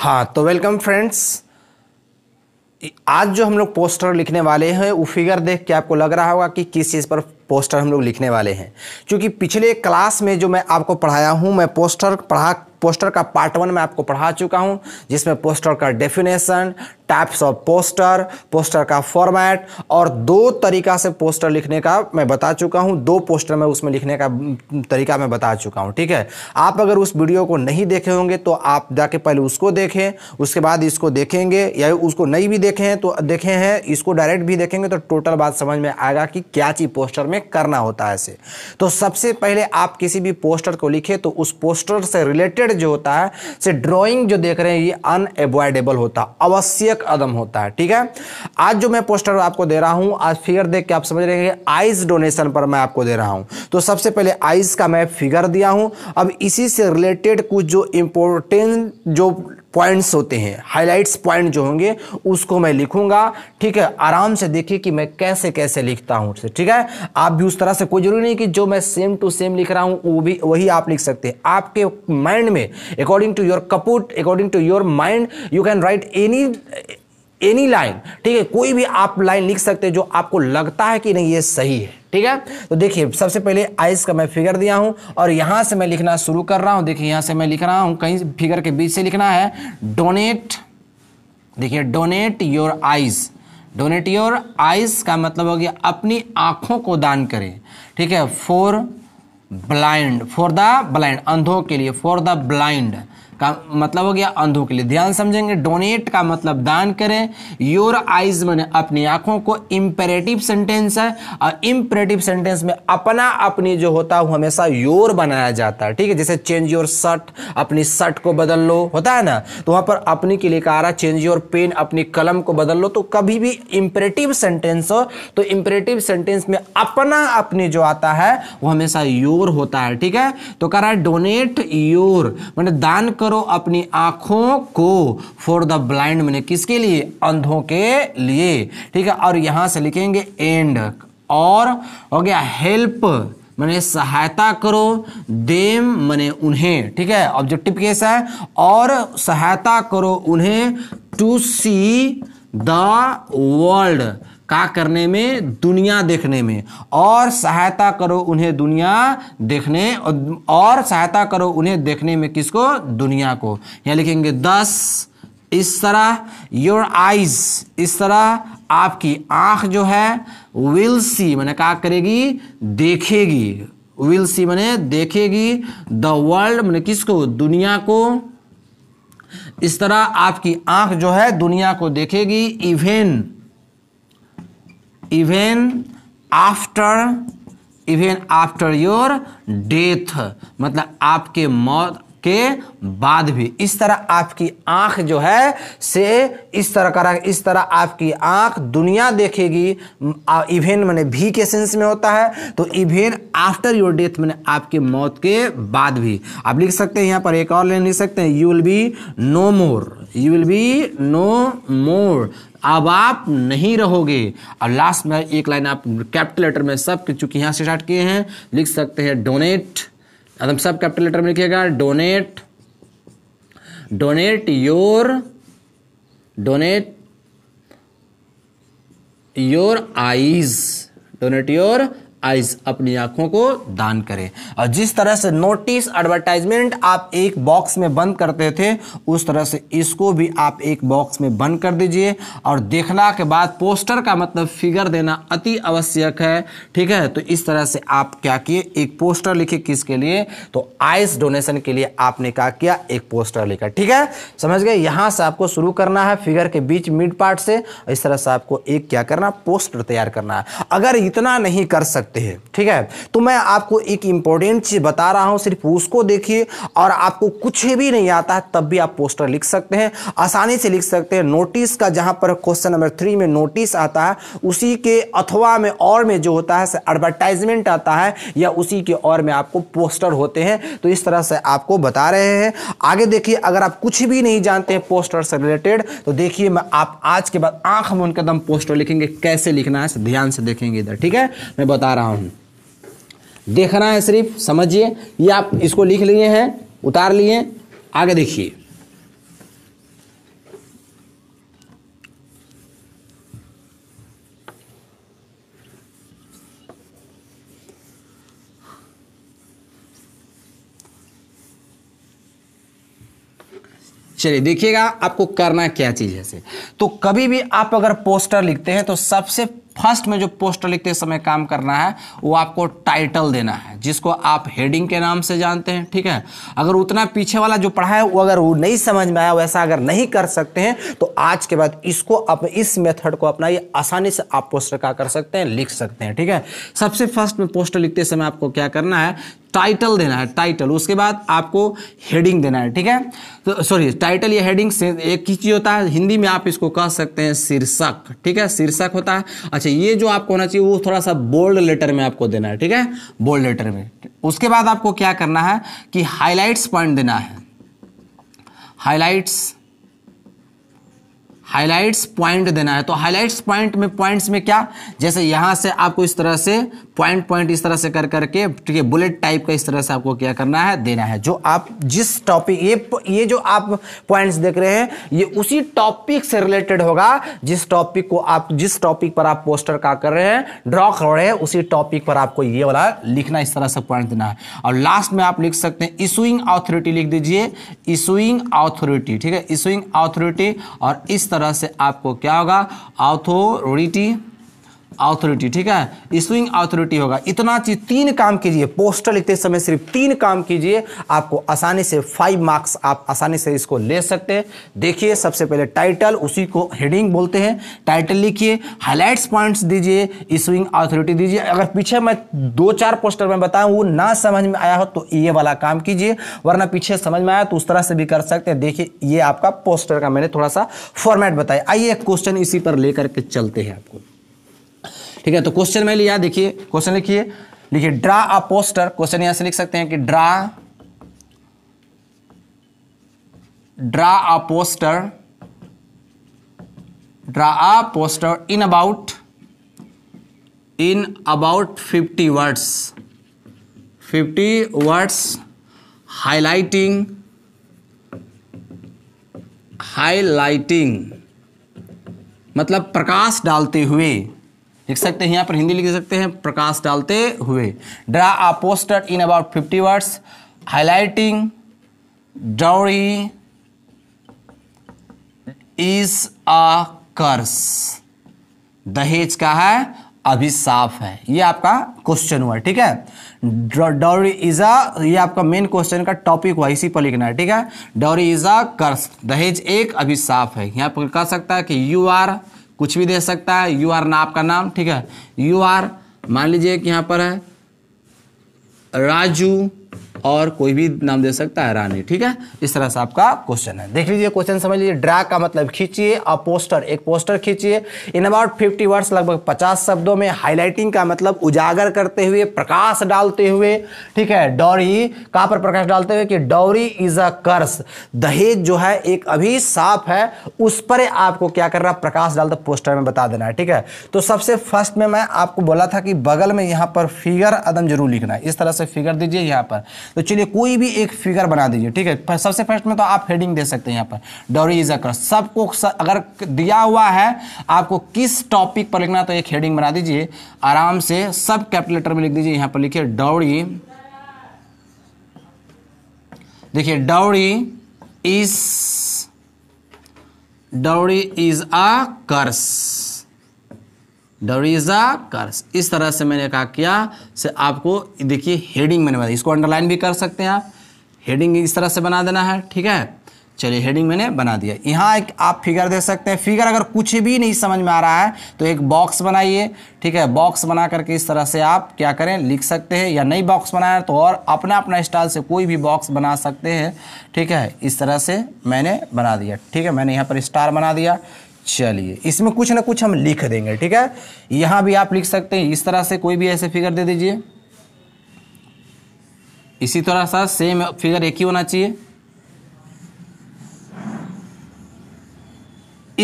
हाँ तो welcome friends आज जो हम लोग पोस्टर लिखने वाले हैं वो फिगर देख के आपको लग रहा होगा कि किस चीज़ पर पोस्टर हम लोग लिखने वाले हैं क्योंकि पिछले क्लास में जो मैं आपको पढ़ाया हूँ मैं पोस्टर पढ़ा पोस्टर का पार्ट वन मैं आपको पढ़ा चुका हूँ जिसमें पोस्टर का definition types of poster poster का फॉर्मेट और दो तरीका से पोस्टर लिखने का मैं बता चुका हूँ दो पोस्टर में उसमें लिखने का तरीका मैं बता चुका हूँ ठीक है आप अगर उस वीडियो को नहीं देखे होंगे तो आप जाके पहले उसको देखें उसके बाद इसको देखेंगे या उसको नहीं भी देखें तो देखे हैं इसको डायरेक्ट भी देखेंगे तो टोटल बात समझ में आएगा कि क्या चीज़ पोस्टर में करना होता है ऐसे तो सबसे पहले आप किसी भी पोस्टर को लिखें तो उस पोस्टर से रिलेटेड जो होता है से ड्रॉइंग जो देख रहे हैं ये अनएवॉइडेबल होता अवश्य तक अदम होता है ठीक है आज जो मैं पोस्टर आपको दे रहा हूं आज फिगर देख के आप समझ रहे हैं आइस डोनेशन पर मैं आपको दे रहा हूं तो सबसे पहले आइस का मैं फिगर दिया हूं अब इसी से रिलेटेड कुछ जो इंपोर्टेंट जो पॉइंट्स होते हैं हाईलाइट्स पॉइंट जो होंगे उसको मैं लिखूंगा ठीक है आराम से देखिए कि मैं कैसे कैसे लिखता हूँ ठीक है आप भी उस तरह से कोई जरूरी नहीं कि जो मैं सेम टू सेम लिख रहा हूँ वो भी वही आप लिख सकते हैं आपके माइंड में according to your kaput according to your mind you can write any any line ठीक है कोई भी आप लाइन लिख सकते हैं जो आपको लगता है कि नहीं ये सही है ठीक है तो देखिए सबसे पहले आइस का मैं फिगर दिया हूं और यहां से मैं लिखना शुरू कर रहा हूं देखिए यहां से मैं लिख रहा हूं कहीं फिगर के बीच से लिखना है डोनेट देखिए donate your eyes donate your eyes का मतलब हो गया अपनी आंखों को दान करें ठीक है for blind for the blind अंधों के लिए फॉर द ब्लाइंड का मतलब हो गया अंधों के लिए ध्यान समझेंगे डोनेट का मतलब दान करें योर आइज मैंने अपनी आंखों को इम्पेरेटिव सेंटेंस है और इम्पेरेटिव सेंटेंस में अपना अपनी जो होता है हमेशा योर बनाया जाता है ठीक है जैसे चेंज योर शर्ट अपनी शर्ट को बदल लो होता है ना तो वहां पर अपनी के लिए कहा रहा चेंज योर पेन अपनी कलम को बदल लो तो कभी भी इम्पेरेटिव सेंटेंस हो तो इम्पेरेटिव सेंटेंस में अपना अपने जो आता है वो हमेशा योर होता है ठीक है तो कह रहा है डोनेट योर मैंने दान कर करो अपनी आंखों को फॉर द ब्लाइंड मैंने किसके लिए अंधों के लिए ठीक है और यहां से लिखेंगे एंड और हो गया हेल्प मैंने सहायता करो देम मैंने उन्हें ठीक है ऑब्जेक्टिव केस है और सहायता करो उन्हें टू सी द वर्ल्ड का करने में दुनिया देखने में और सहायता करो उन्हें दुनिया देखने और सहायता करो उन्हें देखने में किसको दुनिया को यहाँ लिखेंगे दस इस तरह योर आइज इस तरह आपकी आँख जो है विल सी मैंने क्या करेगी देखेगी विल सी मैंने देखेगी द वर्ल्ड मैंने किसको दुनिया को इस तरह आपकी आंख जो है दुनिया को देखेगी even even after even after your death मतलब आपके मौत के बाद भी इस तरह आपकी आंख जो है से इस तरह का इस तरह आपकी आंख दुनिया देखेगी इवेन मैंने भी के सेंस में होता है तो इवेन आफ्टर योर डेथ मैंने आपके मौत के बाद भी आप लिख सकते हैं यहां पर एक और लाइन लिख सकते हैं you will be no more you will be no more अब आप नहीं रहोगे और लास्ट में एक लाइन आप कैपिटल लेटर में सब चूंकि यहाँ से स्टार्ट किए हैं लिख सकते हैं डोनेट अब हम सब कैपिटल लेटर में लिखिएगा donate donate your donate your eyes donate your eyes अपनी आंखों को दान करें और जिस तरह से नोटिस एडवर्टाइजमेंट आप एक बॉक्स में बंद करते थे उस तरह से इसको भी आप एक बॉक्स में बंद कर दीजिए और देखना के बाद पोस्टर का मतलब फिगर देना अति आवश्यक है ठीक है तो इस तरह से आप क्या किए एक पोस्टर लिखे किसके लिए तो आइस डोनेशन के लिए आपने क्या किया एक पोस्टर लिखा ठीक है समझ गए यहाँ से आपको शुरू करना है फिगर के बीच मिड पार्ट से इस तरह से आपको एक क्या करना पोस्टर तैयार करना है अगर इतना नहीं कर सकते सकते हैं ठीक है तो मैं आपको एक इंपॉर्टेंट चीज़ बता रहा हूं सिर्फ उसको देखिए और आपको कुछ भी नहीं आता है तब भी आप पोस्टर लिख सकते हैं आसानी से लिख सकते हैं नोटिस का जहां पर क्वेश्चन नंबर थ्री में नोटिस आता है उसी के अथवा में और में जो होता है एडवर्टाइजमेंट आता है या उसी के और में आपको पोस्टर होते हैं तो इस तरह से आपको बता रहे हैं आगे देखिए अगर आप कुछ भी नहीं जानते हैं पोस्टर से रिलेटेड तो देखिए मैं आप आज के बाद आंख में उनका दम पोस्टर लिखेंगे कैसे लिखना है ध्यान से देखेंगे इधर ठीक है मैं बता रहा रहा हूँ देखना है सिर्फ समझिए ये आप इसको लिख लिए हैं उतार लिए आगे देखिए चलिए देखिएगा आपको करना क्या चीज़ है से तो कभी भी आप अगर पोस्टर लिखते हैं तो सबसे फर्स्ट में जो पोस्टर लिखते समय काम करना है वो आपको टाइटल देना है जिसको आप हेडिंग के नाम से जानते हैं ठीक है अगर उतना पीछे वाला जो पढ़ा है वो अगर वो नहीं समझ में आया वैसा अगर नहीं कर सकते हैं तो आज के बाद इसको आप इस मेथड को अपनाइए आसानी से आप पोस्टर का कर सकते हैं लिख सकते हैं ठीक है सबसे फर्स्ट में पोस्टर लिखते समय आपको क्या करना है टाइटल देना है टाइटल उसके बाद आपको हेडिंग देना है ठीक है तो सॉरी टाइटल या हेडिंग एक ही चीज़ होता है हिंदी में आप इसको कह सकते हैं शीर्षक ठीक है शीर्षक होता है अच्छा ये जो आपको होना चाहिए वो थोड़ा सा बोल्ड लेटर में आपको देना है ठीक है बोल्ड लेटर में उसके बाद आपको क्या करना है कि हाईलाइट्स पॉइंट देना है हाईलाइट्स हाईलाइट्स पॉइंट देना है तो हाईलाइट्स पॉइंट में पॉइंट्स में क्या जैसे यहां से आपको इस तरह से पॉइंट पॉइंट इस तरह से कर करके ठीक है बुलेट टाइप का इस तरह से आपको क्या करना है देना है जो आप जिस टॉपिक ये ये जो आप पॉइंट्स देख रहे हैं ये उसी टॉपिक से रिलेटेड होगा जिस टॉपिक को आप जिस टॉपिक पर आप पोस्टर का कर रहे हैं ड्रॉ कर रहे हैं उसी टॉपिक पर आपको ये वाला लिखना इस तरह से पॉइंट देना है और लास्ट में आप लिख सकते हैं इशूइंग ऑथोरिटी लिख दीजिए इशुइंग ऑथोरिटी ठीक है इशुइंग ऑथोरिटी और इस तरह से आपको क्या होगा ऑथोरिटी अथॉरिटी ठीक है इशुइंग अथॉरिटी होगा इतना चीज तीन काम कीजिए पोस्टर लिखते समय सिर्फ तीन काम कीजिए आपको आसानी से फाइव मार्क्स आप आसानी से इसको ले सकते हैं देखिए सबसे पहले टाइटल उसी को हेडिंग बोलते हैं टाइटल लिखिए हाईलाइट्स पॉइंट्स दीजिए इशुइंग अथॉरिटी दीजिए अगर पीछे मैं दो चार पोस्टर में बताऊँ वो ना समझ में आया हो तो ये वाला काम कीजिए वरना पीछे समझ में आया तो उस तरह से भी कर सकते हैं देखिए ये आपका पोस्टर का मैंने थोड़ा सा फॉर्मेट बताया आइए क्वेश्चन इसी पर लेकर के चलते हैं आपको ठीक है तो क्वेश्चन में लिया देखिए क्वेश्चन लिखिए लिखिए ड्रा अ पोस्टर क्वेश्चन यहां से लिख सकते हैं कि draw draw a poster draw a poster in about in about fifty words fifty words highlighting highlighting मतलब प्रकाश डालते हुए लिख सकते हैं यहाँ पर हिंदी लिख सकते हैं प्रकाश डालते हुए draw a poster in about fifty words highlighting dowry is a curse दहेज का है साफ है ये आपका क्वेश्चन हुआ ठीक है डॉरी इज अ ये आपका मेन क्वेश्चन का टॉपिक हुआ इसी पर लिखना है ठीक है डॉरी इज अ कर्स दहेज एक साफ है यहाँ पर कह सकता है कि यू आर कुछ भी दे सकता है यू आर ना आपका नाम ठीक है यू आर मान लीजिए कि यहाँ पर है राजू और कोई भी नाम दे सकता है रानी ठीक है इस तरह से आपका क्वेश्चन है देख लीजिए क्वेश्चन समझ लीजिए ड्रा का मतलब खींचिए और पोस्टर एक पोस्टर खींचिए इन अबाउट फिफ्टी वर्ड्स लगभग पचास शब्दों में हाईलाइटिंग का मतलब उजागर करते हुए प्रकाश डालते हुए ठीक है डौरी कहाँ पर प्रकाश डालते हुए कि डौरी इज अ कर्स दहेज जो है एक अभी साफ है उस पर आपको क्या करना प्रकाश डालता पोस्टर में बता देना है ठीक है तो सबसे फर्स्ट में मैं आपको बोला था कि बगल में यहाँ पर फिगर अदम जरूर लिखना है इस तरह से फिगर दीजिए यहाँ पर तो चलिए कोई भी एक फिगर बना दीजिए ठीक है सबसे फर्स्ट में तो आप हेडिंग दे सकते हैं यहाँ पर डॉरी इज अ सबको अगर दिया हुआ है आपको किस टॉपिक पर लिखना तो एक हेडिंग बना दीजिए आराम से सब कैपिटल में लिख दीजिए यहाँ पर लिखिए डॉरी देखिए dowry is dowry is a curse dowry is a curse इस तरह से मैंने कहा किया से आपको देखिए हेडिंग मैंने बना इसको अंडरलाइन भी कर सकते हैं आप हेडिंग इस तरह से बना देना है ठीक है चलिए हेडिंग मैंने बना दिया यहाँ एक आप फिगर दे सकते हैं फिगर अगर कुछ भी नहीं समझ में आ रहा है तो एक बॉक्स बनाइए ठीक है बॉक्स बना करके इस तरह से आप क्या करें लिख सकते हैं या नई बॉक्स बनाए तो और अपना अपना स्टाइल से कोई भी बॉक्स बना सकते हैं ठीक है इस तरह से मैंने बना दिया ठीक है मैंने यहाँ पर स्टार बना दिया चलिए इसमें कुछ ना कुछ हम लिख देंगे ठीक है यहां भी आप लिख सकते हैं इस तरह से कोई भी ऐसे फिगर दे दीजिए इसी तरह सा सेम फिगर एक ही होना चाहिए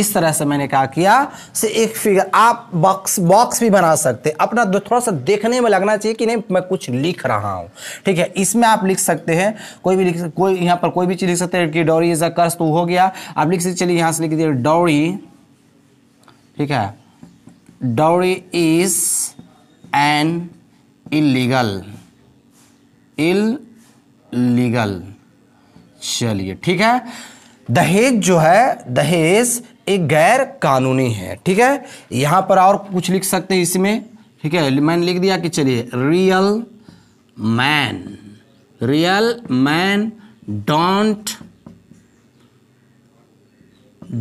इस तरह से मैंने कहा किया से एक फिगर आप बॉक्स बॉक्स भी बना सकते अपना थोड़ा सा देखने में लगना चाहिए कि नहीं मैं कुछ लिख रहा हूं ठीक है इसमें आप लिख सकते हैं कोई भी लिख कोई यहां पर कोई भी चीज़ लिख सकते हैं कि डोरी इज़ अ कर्स तो हो गया आप लिख सकते चलिए यहां से लिख दिए डोरी ठीक है dowry is an illegal illegal चलिए ठीक है दहेज जो है दहेज एक गैर कानूनी है ठीक है यहां पर और कुछ लिख सकते हैं इसमें ठीक है मैंने लिख दिया कि चलिए real man real man don't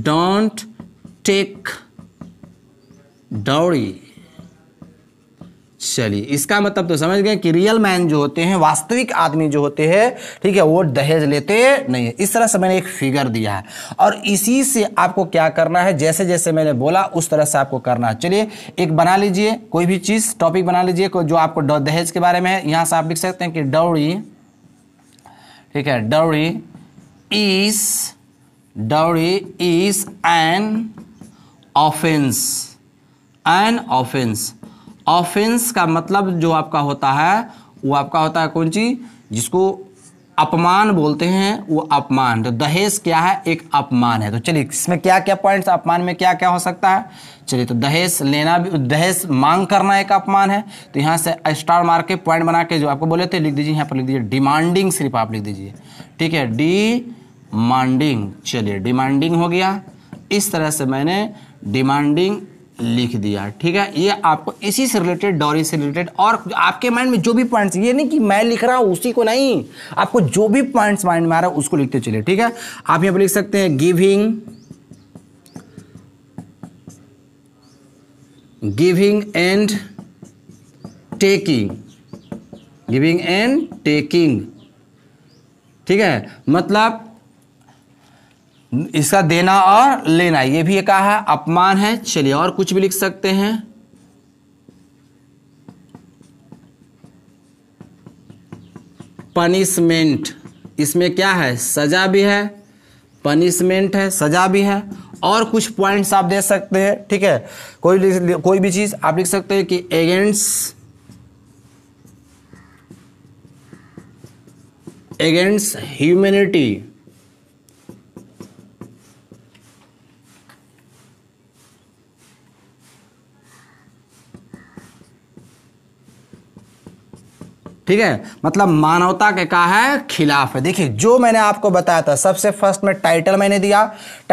don't take dowry चलिए इसका मतलब तो समझ गए कि रियल मैन जो होते हैं वास्तविक आदमी जो होते हैं ठीक है वो दहेज लेते नहीं है इस तरह से मैंने एक फिगर दिया है और इसी से आपको क्या करना है जैसे जैसे मैंने बोला उस तरह से आपको करना है चलिए एक बना लीजिए कोई भी चीज़ टॉपिक बना लीजिए जो आपको दहेज के बारे में है यहां से आप लिख सकते हैं कि डौड़ी ठीक है dowry is dowry is an offence an offence offence का मतलब जो आपका होता है वो आपका होता है कौन चीज जिसको अपमान बोलते हैं वो अपमान तो दहेज क्या है एक अपमान है तो चलिए इसमें क्या क्या पॉइंट्स अपमान में क्या क्या हो सकता है चलिए तो दहेज लेना भी दहेज मांग करना एक अपमान है तो यहाँ से स्टार मार के पॉइंट बना के जो आपको बोले थे लिख दीजिए यहाँ पर लिख दीजिए डिमांडिंग सिर्फ आप लिख दीजिए ठीक है डी मांडिंग चलिए डिमांडिंग हो गया इस तरह से मैंने डिमांडिंग लिख दिया ठीक है ये आपको इसी से रिलेटेड डॉरी से रिलेटेड और आपके माइंड में जो भी पॉइंट्स ये नहीं कि मैं लिख रहा हूं उसी को नहीं आपको जो भी पॉइंट्स माइंड में आ रहा है उसको लिखते चलिए ठीक है आप यहां पर लिख सकते हैं giving giving and taking giving and taking ठीक है मतलब इसका देना और लेना ये भी कहा है अपमान है चलिए और कुछ भी लिख सकते हैं पनिशमेंट इसमें क्या है सजा भी है पनिशमेंट है सजा भी है और कुछ पॉइंट्स आप दे सकते हैं ठीक है कोई कोई भी चीज़ आप लिख सकते हैं कि एगेंस्ट एगेंस ह्यूमेनिटी ठीक है मतलब मानवता के का है खिलाफ है देखिए जो मैंने आपको बताया था सबसे फर्स्ट में टाइटल मैंने दिया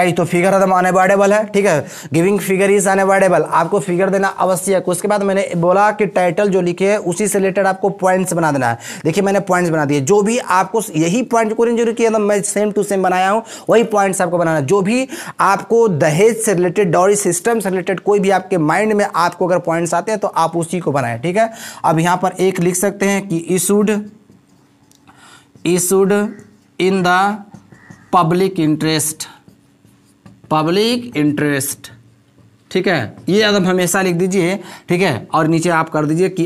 कई तो फिगर हदम अनएवॉइडेबल है ठीक है गिविंग फिगर इज अनएवॉइडेबल आपको फिगर देना आवश्यक उसके बाद मैंने बोला कि टाइटल जो लिखे है उसी से रिलेटेड आपको पॉइंट्स बना देना है देखिए मैंने पॉइंट्स बना दिए जो भी आपको यही पॉइंट को इंजरी किया था तो मैं सेम टू सेम बनाया हूँ वही पॉइंट्स आपको बनाना जो भी आपको दहेज से रिलेटेड डॉरी सिस्टम से रिलेटेड कोई भी आपके माइंड में आपको अगर पॉइंट्स आते हैं तो आप उसी को बनाएं ठीक है अब यहाँ पर एक लिख सकते हैं कि issued issued in the public interest public interest ठीक है ये अदब हमेशा लिख दीजिए ठीक है और नीचे आप कर दीजिए कि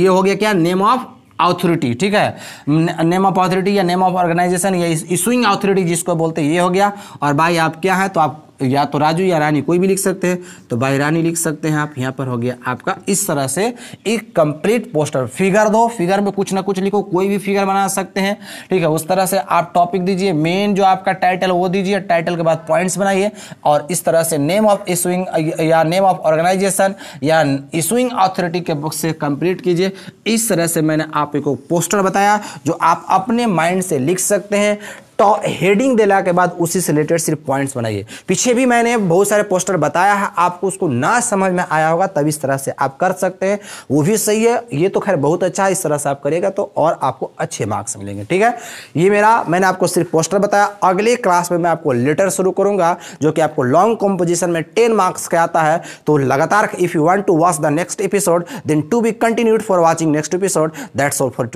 ये हो गया क्या नेम ऑफ अथॉरिटी ठीक है नेम ऑफ अथॉरिटी या नेम ऑफ ऑर्गेनाइजेशन या इशूइंग अथॉरिटी जिसको बोलते हैं ये हो गया और भाई आप क्या है तो आप या तो राजू या रानी कोई भी लिख सकते हैं तो भाई रानी लिख सकते हैं आप यहाँ पर हो गया आपका इस तरह से एक कंप्लीट पोस्टर फिगर दो फिगर में कुछ ना कुछ लिखो कोई भी फिगर बना सकते हैं ठीक है उस तरह से आप टॉपिक दीजिए मेन जो आपका टाइटल वो दीजिए टाइटल के बाद पॉइंट्स बनाइए और इस तरह से नेम ऑफ इशूइंग या नेम ऑफ ऑर्गेनाइजेशन या इशुइंग अथॉरिटी के बुक से कंप्लीट कीजिए इस तरह से मैंने आप एक पोस्टर बताया जो आप अपने माइंड से लिख सकते हैं तो हेडिंग देला के बाद उसी से रिलेटेड सिर्फ पॉइंट्स बनाइए पीछे भी मैंने बहुत सारे पोस्टर बताया है आपको उसको ना समझ में आया होगा तब इस तरह से आप कर सकते हैं वो भी सही है ये तो खैर बहुत अच्छा है इस तरह से आप करिएगा तो और आपको अच्छे मार्क्स मिलेंगे ठीक है ये मेरा मैंने आपको सिर्फ पोस्टर बताया अगले क्लास में मैं आपको लेटर शुरू करूंगा जो कि आपको लॉन्ग कॉम्पोजिशन में टेन मार्क्स का आता है तो लगातार if you want to watch the next episode then to be continued for watching next episode that's all for